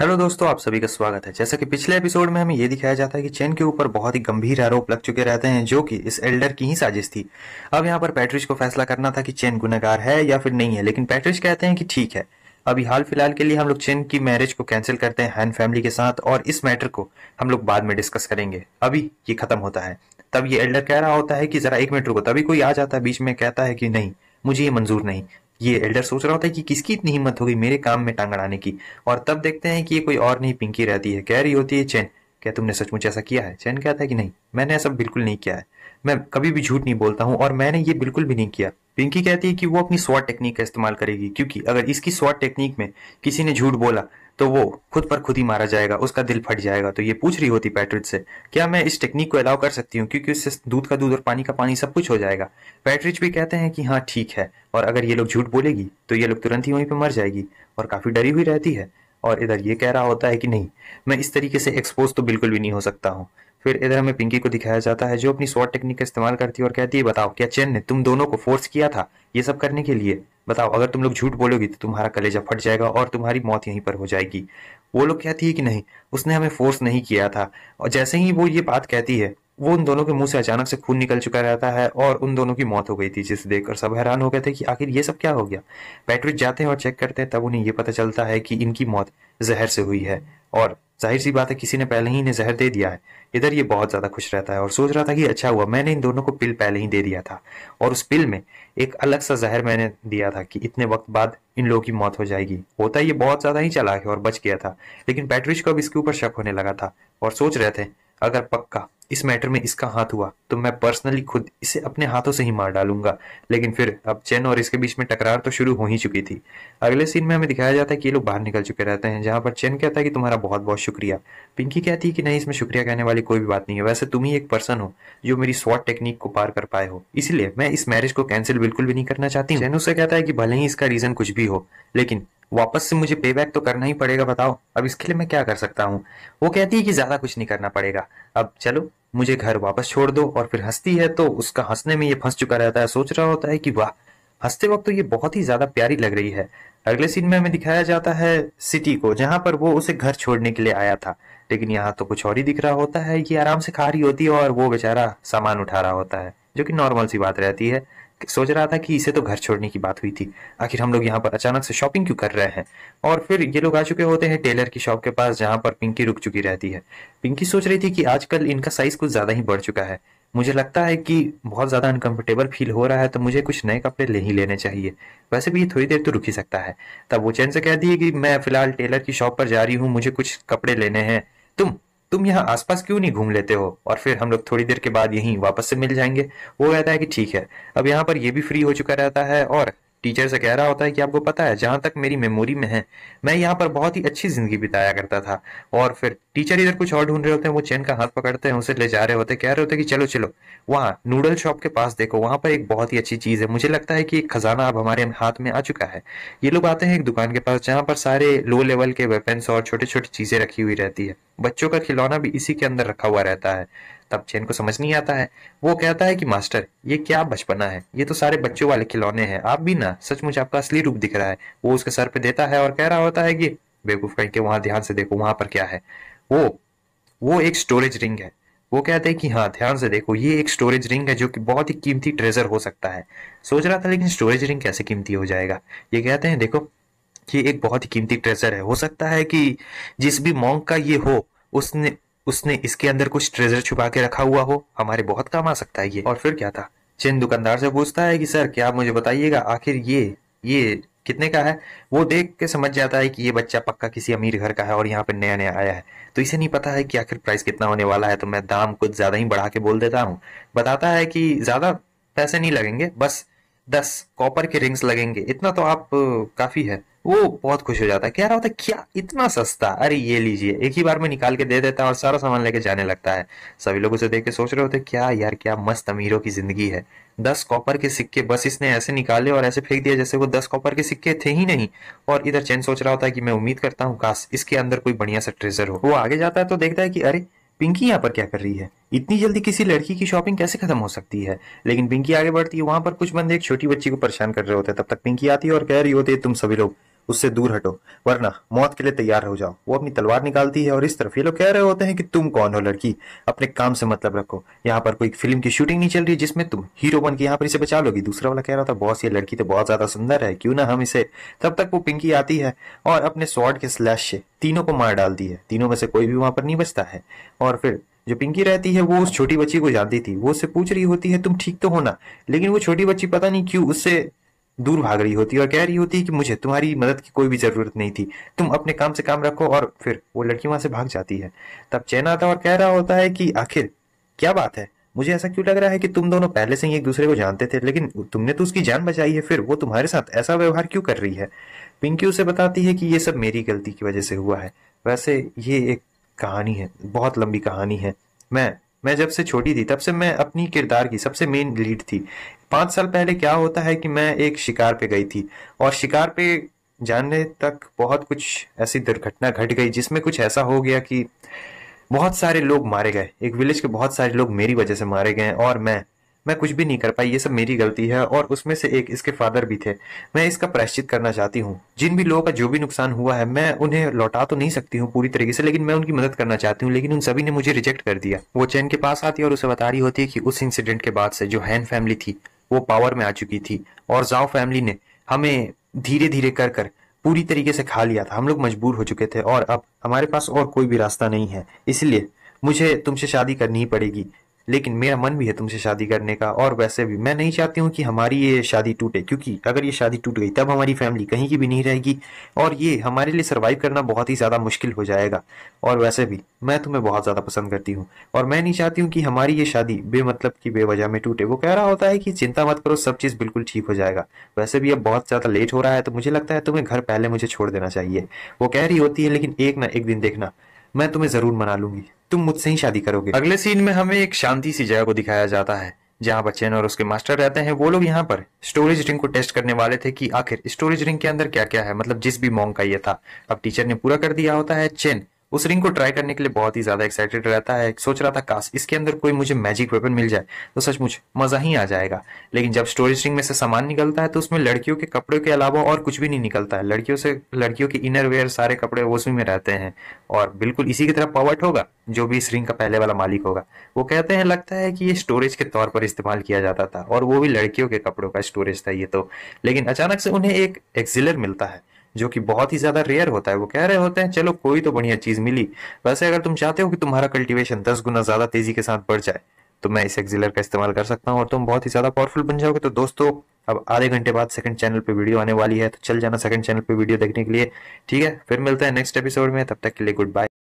hello दोस्तों आप सभी का स्वागत है जैसा कि पिछले एपिसोड में हमें यह दिखाया जाता है कि चेन के ऊपर बहुत ही गंभीर आरोप लग चुके रहते हैं जो कि इस एल्डर की ही साजिश थी अब यहाँ पर पैट्रिश को फैसला करना था कि चेन गुनागार है या फिर नहीं है लेकिन पैट्रिश कहते हैं कि ठीक है अभी हाल फिलहाल के लिए हम लोग चेन की मैरिज को कैंसिल करते हैं हैन फैमिली के साथ और इस मैटर को हम लोग बाद में डिस्कस करेंगे अभी ये खत्म होता है तब ये एल्डर कह रहा होता है कि जरा एक मिनट रुको तभी कोई आ जाता है बीच में कहता है कि नहीं मुझे ये मंजूर नहीं ये एल्डर सोच रहा होता है कि किसकी इतनी हिम्मत होगी मेरे काम में टांग अड़ाने की और तब देखते हैं कि ये कोई और नहीं पिंकी रहती है कह रही होती है चैन क्या तुमने सचमुच ऐसा किया है चैन कहता है कि नहीं मैंने ऐसा बिल्कुल नहीं किया है मैं कभी भी झूठ नहीं बोलता हूँ और मैंने ये बिल्कुल भी नहीं किया पिंकी कहती है कि वो अपनी स्वाट टेक्निक का इस्तेमाल करेगी क्योंकि अगर इसकी स्वाट टेक्निक में किसी ने झूठ बोला तो वो खुद पर खुद ही मारा जाएगा उसका दिल फट जाएगा तो ये पूछ रही होती पैट्रिट से क्या मैं इस टेक्निक को अलाउ कर सकती हूँ क्योंकि उससे दूध का दूध और पानी का पानी सब कुछ हो जाएगा पैट्रिच भी कहते हैं कि हाँ ठीक है और अगर ये लोग झूठ बोलेगी तो ये लोग तुरंत ही वहीं पर मर जाएगी और काफ़ी डरी हुई रहती है और इधर ये कह रहा होता है कि नहीं मैं इस तरीके से एक्सपोज तो बिल्कुल भी नहीं हो सकता हूँ फिर इधर हमें पिंकी को दिखाया जाता है जो अपनी शॉर्ट टेक्निक का इस्तेमाल करती है और कहती है बताओ क्या चैन ने तुम दोनों को फोर्स किया था ये सब करने के लिए बताओ अगर तुम लोग झूठ बोलोगी तो तुम्हारा कलेजा फट जाएगा और तुम्हारी मौत यहीं पर हो जाएगी वो लोग कहती है कि नहीं उसने हमें फोर्स नहीं किया था और जैसे ही वो ये बात कहती है वो उन दोनों के मुंह से अचानक से खून निकल चुका रहता है और उन दोनों की मौत हो गई थी जिसे देखकर सब हैरान हो गए थे कि आखिर ये सब क्या हो गया पैट्रिक जाते हैं और चेक करते हैं तब उन्हें ये पता चलता है कि इनकी मौत जहर से हुई है और जाहिर सी बात है किसी ने पहले ही इन्हें जहर दे दिया है इधर ये बहुत ज़्यादा खुश रहता है और सोच रहा था कि अच्छा हुआ मैंने इन दोनों को पिल पहले ही दे दिया था और उस पिल में एक अलग सा जहर मैंने दिया था कि इतने वक्त बाद इन लोगों की मौत हो जाएगी होता ये बहुत ज़्यादा ही चला और बच गया था लेकिन पैट्रिश को अब इसके ऊपर शक होने लगा था और सोच रहे थे अगर पक्का इस मैटर में इसका हाथ हुआ तो मैं पर्सनली खुद इसे अपने हाथों से ही मार डालूंगा लेकिन फिर अब चैन और इसके बीच में टकरार तो शुरू हो ही चुकी थी अगले सीन में हमें दिखाया जाता है कि ये लोग बाहर निकल चुके रहते हैं जहां पर चैन कहता है कि तुम्हारा बहुत बहुत शुक्रिया पिंकी कहती है कि नहीं इसमें शुक्रिया कहने वाली कोई भी बात नहीं है वैसे तुम ही एक पर्सन हो जो मेरी स्वाट टेक्निक को पार कर पाए हो इसलिए मैं इस मैरिज को कैंसिल बिल्कुल भी नहीं करना चाहती चैन उसे कहता है कि भले ही इसका रीजन कुछ भी हो लेकिन वापस से मुझे पे बैक तो करना ही पड़ेगा बताओ अब इसके लिए मैं क्या कर सकता हूँ वो कहती है कि ज्यादा कुछ नहीं करना पड़ेगा अब चलो मुझे घर वापस छोड़ दो और फिर हंसती है तो उसका हंसने में ये फंस चुका रहता है सोच रहा होता है कि वाह हंसते वक्त तो ये बहुत ही ज्यादा प्यारी लग रही है अगले सीन में हमें दिखाया जाता है सिटी को जहां पर वो उसे घर छोड़ने के लिए आया था लेकिन यहाँ तो कुछ और ही दिख रहा होता है ये आराम से खा रही होती है और वो बेचारा सामान उठा रहा होता है जो कि नॉर्मल सी बात रहती है सोच रहा था कि इसे तो घर छोड़ने की बात हुई थी आखिर हम लोग यहाँ पर अचानक से शॉपिंग क्यों कर रहे हैं और फिर ये लोग आ चुके होते हैं टेलर की शॉप के पास जहाँ पर पिंकी रुक चुकी रहती है पिंकी सोच रही थी कि आजकल इनका साइज कुछ ज्यादा ही बढ़ चुका है मुझे लगता है कि बहुत ज्यादा अनकंफर्टेबल फील हो रहा है तो मुझे कुछ नए कपड़े ले ही लेने चाहिए वैसे भी ये थोड़ी देर तो रुक ही सकता है तब वो चैन से कह दिए कि मैं फिलहाल टेलर की शॉप पर जा रही हूँ मुझे कुछ कपड़े लेने हैं तुम तुम यहाँ आसपास क्यों नहीं घूम लेते हो और फिर हम लोग थोड़ी देर के बाद यहीं वापस से मिल जाएंगे वो कहता है कि ठीक है अब यहाँ पर ये भी फ्री हो चुका रहता है और टीचर से कह रहा होता है कि आपको पता है जहां तक मेरी मेमोरी में है मैं यहाँ पर बहुत ही अच्छी जिंदगी बिताया करता था और फिर टीचर इधर कुछ और ढूंढ रहे होते हैं वो चैन का हाथ पकड़ते हैं उसे ले जा रहे होते कह रहे होते कि चलो चलो वहाँ नूडल शॉप के पास देखो वहाँ पर एक बहुत ही अच्छी चीज़ है मुझे लगता है कि एक खजाना अब हमारे हाथ में आ चुका है ये लोग आते हैं एक दुकान के पास जहाँ पर सारे लो लेवल के वेपन्स और छोटे छोटी चीज़ें रखी हुई रहती है बच्चों का खिलौना भी इसी के अंदर रखा हुआ रहता है तब चैन को समझ नहीं आता है वो कहता है कि मास्टर ये क्या बचपना है ये तो सारे बच्चों वाले खिलौने हैं आप भी ना मुझे आपका असली रूप दिख रहा है वो उसके सर पे देता है और कह रहा होता है कि बेवकूफ कहीं के वहां ध्यान से देखो वहां पर क्या है वो वो एक स्टोरेज रिंग है वो कहते हैं कि हाँ ध्यान से देखो ये एक स्टोरेज रिंग है जो कि बहुत ही कीमती ट्रेजर हो सकता है सोच रहा था लेकिन स्टोरेज रिंग कैसे कीमती हो जाएगा ये कहते हैं देखो ये एक बहुत ही कीमती ट्रेजर है हो सकता है कि जिस भी मॉन्ग का ये हो उसने उसने इसके अंदर कुछ ट्रेजर छुपा के रखा हुआ हो हमारे बहुत काम आ सकता है ये और फिर क्या था चिन दुकानदार से पूछता है कि सर क्या आप मुझे बताइएगा आखिर ये ये कितने का है वो देख के समझ जाता है कि ये बच्चा पक्का किसी अमीर घर का है और यहाँ पे नया नया आया है तो इसे नहीं पता है कि आखिर प्राइस कितना होने वाला है तो मैं दाम कुछ ज्यादा ही बढ़ा के बोल देता हूँ बताता है कि ज्यादा पैसे नहीं लगेंगे बस दस कॉपर के रिंग्स लगेंगे इतना तो आप काफी है वो बहुत खुश हो जाता है कह रहा होता है क्या इतना सस्ता अरे ये लीजिए एक ही बार में निकाल के दे देता है और सारा सामान लेके जाने लगता है सभी लोग उसे देख के सोच रहे होते क्या यार क्या मस्त अमीरों की जिंदगी है दस कॉपर के सिक्के बस इसने ऐसे निकाले और ऐसे फेंक दिया जैसे वो दस कॉपर के सिक्के थे ही नहीं और इधर चैन सोच रहा होता है कि मैं उम्मीद करता हूँ काश इसके अंदर कोई बढ़िया सा ट्रेजर हो वो आगे जाता है तो देखता है कि अरे पिंकी यहाँ पर क्या कर रही है इतनी जल्दी किसी लड़की की शॉपिंग कैसे खत्म हो सकती है लेकिन पिंकी आगे बढ़ती है वहां पर कुछ बंदे एक छोटी बच्ची को परेशान कर रहे होते हैं तब तक पिंकी आती है और कह रही होती है तुम सभी लोग उससे दूर हटो वरना मौत के लिए तैयार हो जाओ वो अपनी तलवार निकालती है और इस तरफ ये लोग कह रहे होते हैं कि तुम कौन हो लड़की अपने काम से मतलब रखो यहाँ पर कोई फिल्म की शूटिंग नहीं चल रही जिसमें तुम हीरो बन के यहाँ पर इसे बचा लोगी दूसरा वाला कह रहा था बॉस ये लड़की तो बहुत ज्यादा सुंदर है क्यों ना हम इसे तब तक वो पिंकी आती है और अपने स्वाड के स्लैश से तीनों को मार डालती है तीनों में से कोई भी वहां पर नहीं बचता है और फिर जो पिंकी रहती है वो उस छोटी बच्ची को जानती थी वो उससे पूछ रही होती है तुम ठीक तो हो ना लेकिन वो छोटी बच्ची पता नहीं क्यों उससे दूर भाग रही होती है और कह रही होती है कि मुझे तुम्हारी मदद की कोई भी जरूरत नहीं थी तुम अपने काम से काम रखो और फिर वो लड़की वहां से भाग जाती है तब चैन आता और कह रहा होता है कि आखिर क्या बात है मुझे ऐसा क्यों लग रहा है कि तुम दोनों पहले से ही एक दूसरे को जानते थे लेकिन तुमने तो उसकी जान बचाई है फिर वो तुम्हारे साथ ऐसा व्यवहार क्यों कर रही है पिंकी उसे बताती है कि ये सब मेरी गलती की वजह से हुआ है वैसे ये एक कहानी है बहुत लंबी कहानी है मैं मैं जब से छोटी थी तब से मैं अपनी किरदार की सबसे मेन लीड थी पाँच साल पहले क्या होता है कि मैं एक शिकार पे गई थी और शिकार पे जाने तक बहुत कुछ ऐसी दुर्घटना घट गई जिसमें कुछ ऐसा हो गया कि बहुत सारे लोग मारे गए एक विलेज के बहुत सारे लोग मेरी वजह से मारे गए और मैं मैं कुछ भी नहीं कर पाई ये सब मेरी गलती है और उसमें से एक इसके फादर भी थे मैं इसका प्रायश्चित करना चाहती हूँ जिन भी लोगों का जो भी नुकसान हुआ है मैं उन्हें लौटा तो नहीं सकती हूँ पूरी तरीके से लेकिन मैं उनकी मदद करना चाहती हूँ लेकिन उन सभी ने मुझे रिजेक्ट कर दिया वो चैन के पास आती है और उसे बता रही होती है कि उस इंसिडेंट के बाद से जो हैन फैमिली थी वो पावर में आ चुकी थी और जाओ फैमिली ने हमें धीरे धीरे कर कर पूरी तरीके से खा लिया था हम लोग मजबूर हो चुके थे और अब हमारे पास और कोई भी रास्ता नहीं है इसलिए मुझे तुमसे शादी करनी ही पड़ेगी लेकिन मेरा मन भी है तुमसे शादी करने का और वैसे भी मैं नहीं चाहती हूँ कि हमारी ये शादी टूटे क्योंकि अगर ये शादी टूट गई तब हमारी फैमिली कहीं की भी नहीं रहेगी और ये हमारे लिए सर्वाइव करना बहुत ही ज़्यादा मुश्किल हो जाएगा और वैसे भी मैं तुम्हें बहुत ज़्यादा पसंद करती हूँ और मैं नहीं चाहती हूँ कि हमारी ये शादी बेमतलब की बेवजह में टूटे वो कह रहा होता है कि चिंता मत करो सब चीज़ बिल्कुल ठीक हो जाएगा वैसे भी अब बहुत ज़्यादा लेट हो रहा है तो मुझे लगता है तुम्हें घर पहले मुझे छोड़ देना चाहिए वो कह रही होती है लेकिन एक ना एक दिन देखना मैं तुम्हें ज़रूर मना लूंगी तुम मुझसे ही शादी करोगे अगले सीन में हमें एक शांति सी जगह को दिखाया जाता है जहाँ बच्चे और उसके मास्टर रहते हैं वो लोग यहाँ पर स्टोरेज रिंग को टेस्ट करने वाले थे कि आखिर स्टोरेज रिंग के अंदर क्या क्या है मतलब जिस भी मोंग का ये था अब टीचर ने पूरा कर दिया होता है चेन उस रिंग को ट्राई करने के लिए बहुत ही ज्यादा एक्साइटेड रहता है सोच रहा था काश इसके अंदर कोई मुझे मैजिक वेपन मिल जाए तो सचमुच मजा ही आ जाएगा लेकिन जब स्टोरेज रिंग में से सामान निकलता है तो उसमें लड़कियों के कपड़े के अलावा और कुछ भी नहीं निकलता है लड़कियों से लड़कियों के इनर वेयर सारे कपड़े उसी में रहते हैं और बिल्कुल इसी की तरह पवट होगा जो भी इस रिंग का पहले वाला मालिक होगा वो कहते हैं लगता है कि ये स्टोरेज के तौर पर इस्तेमाल किया जाता था और वो भी लड़कियों के कपड़ों का स्टोरेज था ये तो लेकिन अचानक से उन्हें एक एक्सिलर मिलता है जो कि बहुत ही ज़्यादा रेयर होता है वो कह रहे होते हैं चलो कोई तो बढ़िया चीज़ मिली वैसे अगर तुम चाहते हो कि तुम्हारा कल्टिवेशन दस गुना ज़्यादा तेज़ी के साथ बढ़ जाए तो मैं इस एक्जिलर का इस्तेमाल कर सकता हूँ और तुम बहुत ही ज़्यादा पावरफुल बन जाओगे तो दोस्तों अब आधे घंटे बाद सेकंड चैनल पे वीडियो आने वाली है तो चल जाना सेकंड चैनल पे वीडियो देखने के लिए ठीक है फिर मिलता है नेक्स्ट एपिसोड में तब तक के लिए गुड बाय